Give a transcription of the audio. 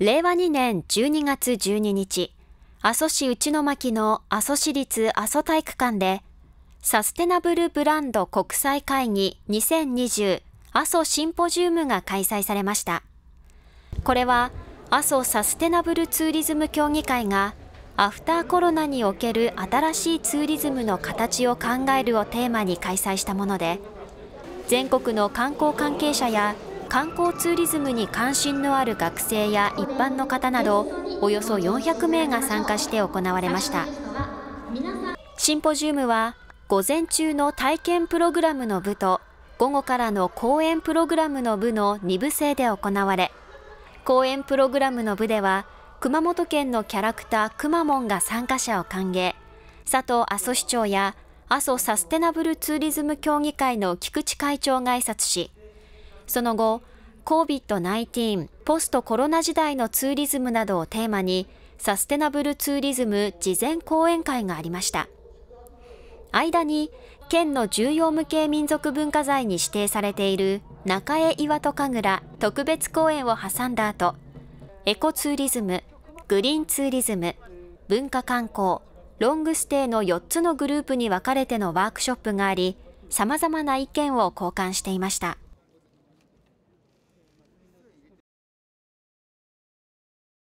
令和2年12月12日、阿蘇市内巻の阿蘇市立阿蘇体育館で、サステナブルブランド国際会議2020阿蘇シンポジウムが開催されました。これは、阿蘇サステナブルツーリズム協議会が、アフターコロナにおける新しいツーリズムの形を考えるをテーマに開催したもので、全国の観光関係者や観光ツーリズムに関心のある学生や一般の方などおよそ400名が参加して行われましたシンポジウムは午前中の体験プログラムの部と午後からの講演プログラムの部の2部制で行われ講演プログラムの部では熊本県のキャラクターくまモンが参加者を歓迎佐藤阿蘇市長や阿蘇サステナブルツーリズム協議会の菊池会長が挨拶しその後、COVID-19、ポストコロナ時代のツーリズムなどをテーマに、サステナブルツーリズム事前講演会がありました。間に、県の重要無形民族文化財に指定されている中江岩戸神楽特別公演を挟んだ後、エコツーリズム、グリーンツーリズム、文化観光、ロングステイの4つのグループに分かれてのワークショップがあり、様々な意見を交換していました。